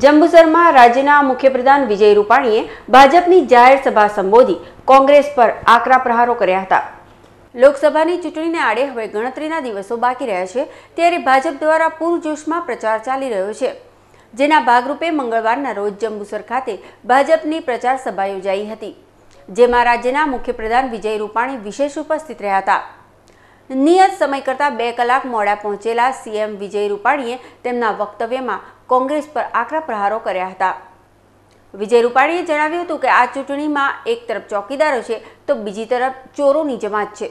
જંબુસરમાં રાજ્યના મુખ્યપ્રધાન વિજય રૂપાણીએ ભાજપની જાહેર સભા સંબોધી કોંગ્રેસ પર આકરા પ્રહારો કર્યા હતા લોકસભાની ચૂંટણીને આડે હવે ગણતરીના દિવસો બાકી રહ્યા છે ત્યારે ભાજપ દ્વારા પૂરજોશમાં પ્રચાર ચાલી રહ્યો છે જેના ભાગરૂપે મંગળવારના રોજ જંબુસર ખાતે ભાજપની પ્રચાર સભા યોજાઈ હતી જેમાં રાજ્યના મુખ્યપ્રધાન વિજય રૂપાણી વિશેષ ઉપસ્થિત રહ્યા હતા નિયત સમય કરતાં બે કલાક મોડા પહોંચેલા સીએમ વિજય રૂપાણીએ તેમના વક્તવ્યમાં કોંગ્રેસ પર આકરા પ્રહારો કર્યા હતા વિજય રૂપાણીએ જણાવ્યું હતું કે આ ચૂંટણીમાં એક તરફ ચોકીદારો છે તો બીજી તરફ ચોરોની જમાત છે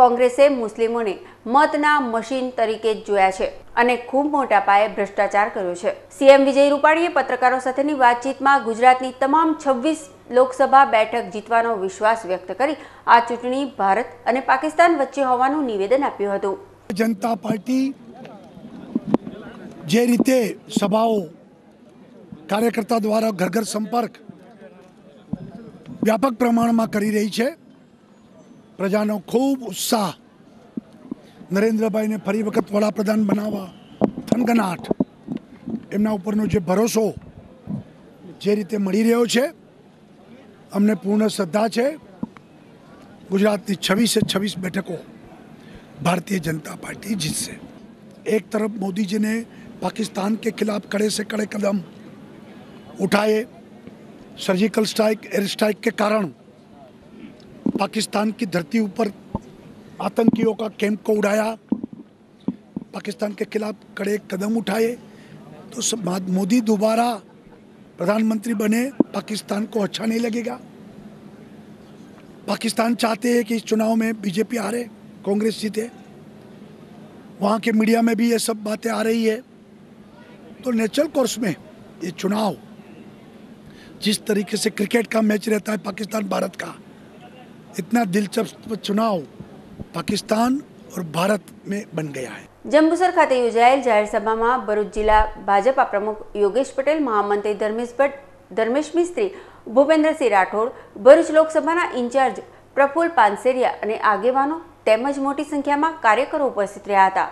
કોંગ્રેસે મુસ્લિમોને મતના મશીન તરીકે જ જોયા છે અને ખૂબ મોટા પાયે ભ્રષ્ટાચાર કર્યો છે સીએમ વિજય રૂપાણીએ પત્રકારો સાથેની વાતચીતમાં ગુજરાતની તમામ છવ્વીસ લોકસભા બેઠક જીતવાનો વિશ્વાસ વ્યક્ત કરી આ ચૂંટણી ભારત અને પાકિસ્તાન વચ્ચે હોવાનું નિવેદન આપ્યું હતું જનતા પાર્ટી જે રીતે સભાઓ કાર્યકર્તા દ્વારા ઘર ઘર સંપર્ક વ્યાપક પ્રમાણમાં કરી રહી છે પ્રજાનો ખૂબ ઉત્સાહ નરેન્દ્રભાઈને ફરી વખત વડાપ્રધાન બનાવવા થનગનાટ એમના ઉપરનો જે ભરોસો જે રીતે મળી રહ્યો છે અમને પૂર્ણ શ્રદ્ધા છે ગુજરાતની છવ્વીસે છવ્વીસ બેઠકો ભારતીય જનતા પાર્ટી જીતશે એક તરફ મોદીજીને પાકિસ્તાન કે ખિલાફ કડે સે કડે કદમ ઉઠાએ સર્જિકલ સ્ટ્રાઇક એર સ્ટ્રાइक કે કારણ पाकिस्तान की धरती ऊपर आतंकियों का कैंप को उड़ाया पाकिस्तान के खिलाफ कड़े कदम उठाए तो मोदी दोबारा प्रधानमंत्री बने पाकिस्तान को अच्छा नहीं लगेगा पाकिस्तान चाहते हैं कि इस चुनाव में बीजेपी हारे कांग्रेस जीते वहाँ के मीडिया में भी ये सब बातें आ रही है तो नेचुरल कोर्स में ये चुनाव जिस तरीके से क्रिकेट का मैच रहता है पाकिस्तान भारत का इतना दिलचस्प चुनाव પાકિસ્તાન ઓર ભારત મેં બન ગયા હૈ જંબુસર ખાતે યોજાયેલ જાહેર સભામાં ભરૂચ જિલ્લા ભાજપા પ્રમુખ યોગેશ પટેલ મહામંત્રી ધર્મેશ ભટ્ટ ધર્મેશ મિસ્ત્રી ભૂપેન્દ્રસિંહ રાઠોડ ભરૂચ લોકસભાના ઇન્ચાર્જ પ્રફુલ પાનસેરિયા અને આગેવાનો તેમજ મોટી સંખ્યામાં કાર્યકરો ઉપસ્થિત રહ્યા હતા